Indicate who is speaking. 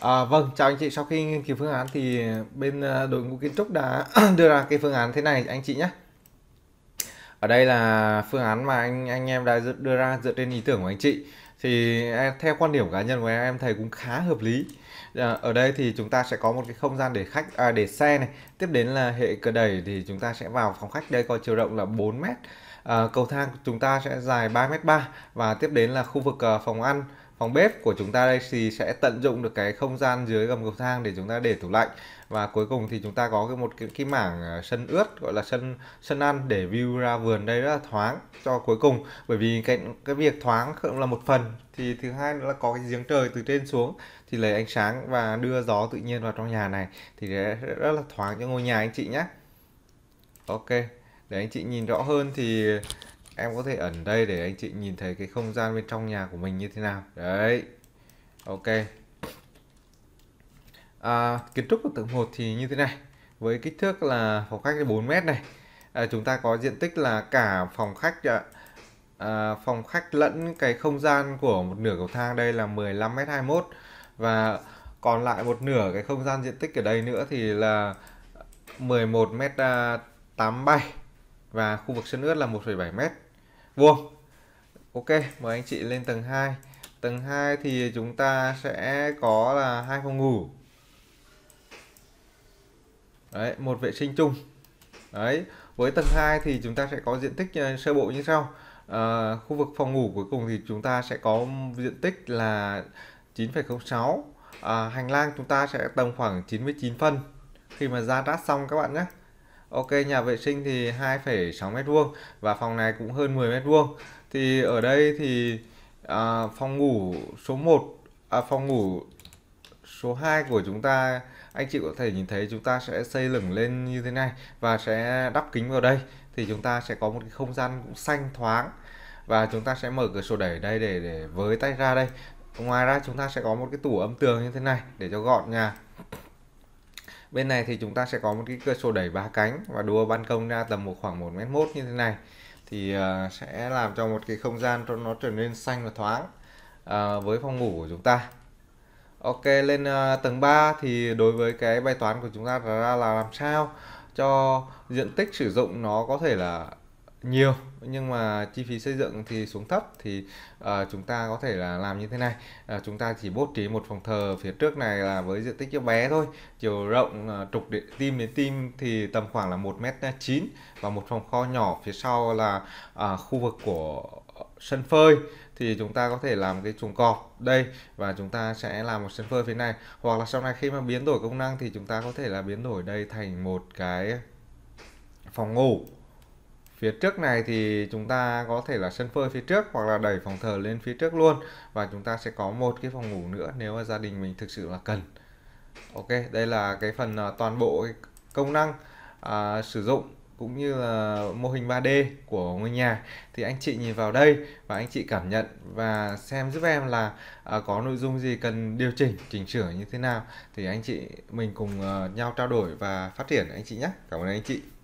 Speaker 1: À, vâng, chào anh chị. Sau khi nghiên cứu phương án thì bên à, đội ngũ kiến trúc đã đưa ra cái phương án thế này anh chị nhé. Ở đây là phương án mà anh anh em đã đưa ra dựa trên ý tưởng của anh chị. Thì à, theo quan điểm cá nhân của em thầy cũng khá hợp lý. À, ở đây thì chúng ta sẽ có một cái không gian để khách à, để xe này. Tiếp đến là hệ cửa đẩy thì chúng ta sẽ vào phòng khách đây có chiều rộng là 4 mét. À, cầu thang chúng ta sẽ dài 3 mét 3 và tiếp đến là khu vực phòng ăn phòng bếp của chúng ta đây thì sẽ tận dụng được cái không gian dưới gầm cầu thang để chúng ta để tủ lạnh và cuối cùng thì chúng ta có cái một cái, cái mảng à, sân ướt gọi là sân sân ăn để view ra vườn đây rất là thoáng cho cuối cùng bởi vì cái cái việc thoáng cũng là một phần thì thứ hai nữa là có cái giếng trời từ trên xuống thì lấy ánh sáng và đưa gió tự nhiên vào trong nhà này thì rất là thoáng cho ngôi nhà anh chị nhé ok để anh chị nhìn rõ hơn thì em có thể ẩn đây để anh chị nhìn thấy cái không gian bên trong nhà của mình như thế nào đấy ok à, kiến trúc của tầng 1 thì như thế này với kích thước là phòng khách 4 mét này à, chúng ta có diện tích là cả phòng khách à, phòng khách lẫn cái không gian của một nửa cầu thang đây là 15 mét 21 và còn lại một nửa cái không gian diện tích ở đây nữa thì là 11 mét 87 à, và khu vực sân ướt là 1,7 mét vuông ok mời anh chị lên tầng 2 tầng 2 thì chúng ta sẽ có là hai phòng ngủ đấy một vệ sinh chung đấy với tầng 2 thì chúng ta sẽ có diện tích ờ, sơ bộ như sau à, khu vực phòng ngủ cuối cùng thì chúng ta sẽ có diện tích là 9,06 à, ờ, hành lang chúng ta sẽ tầm khoảng 99 phân khi mà ra rát xong các bạn nhé Ok, nhà vệ sinh thì 2,6 m2 và phòng này cũng hơn 10 m2. Thì ở đây thì à, phòng ngủ số 1 à, phòng ngủ số 2 của chúng ta anh chị có thể nhìn thấy chúng ta sẽ xây lửng lên như thế này và sẽ đắp kính vào đây thì chúng ta sẽ có một cái không gian cũng xanh thoáng và chúng ta sẽ mở cửa sổ đẩy đây để để với tay ra đây ngoài ra chúng ta sẽ có một cái tủ âm tường như thế này để cho gọn nhà bên này thì chúng ta sẽ có một cái cửa sổ đẩy ba cánh và đua ban công ra tầm một khoảng 1 mét mốt như thế này thì uh, sẽ làm cho một cái không gian cho nó trở nên xanh và thoáng uh, với phòng ngủ của chúng ta Ok lên uh, tầng 3 thì đối với cái bài toán của chúng ta ra là làm sao cho diện tích sử dụng nó có thể là nhiều nhưng mà chi phí xây dựng thì xuống thấp thì uh, chúng ta có thể là làm như thế này uh, chúng ta chỉ bố trí một phòng thờ phía trước này là với diện tích bé thôi chiều rộng uh, trục địa tim đến tim thì tầm khoảng là một mét chín và một phòng kho nhỏ phía sau là uh, khu vực của sân phơi thì chúng ta có thể làm cái chuồng cọp đây và chúng ta sẽ làm một sân phơi phía này hoặc là sau này khi mà biến đổi công năng thì chúng ta có thể là biến đổi đây thành một cái phòng ngủ phía trước này thì chúng ta có thể là sân phơi phía trước hoặc là đẩy phòng thờ lên phía trước luôn và chúng ta sẽ có một cái phòng ngủ nữa nếu mà gia đình mình thực sự là cần ok đây là cái phần à, toàn bộ công năng à, sử dụng cũng như là mô hình 3D của ngôi nhà thì anh chị nhìn vào đây và anh chị cảm nhận và xem giúp em là à, có nội dung gì cần điều chỉnh chỉnh sửa như thế nào thì anh chị mình cùng à, nhau trao đổi và phát triển anh chị nhé cảm ơn anh chị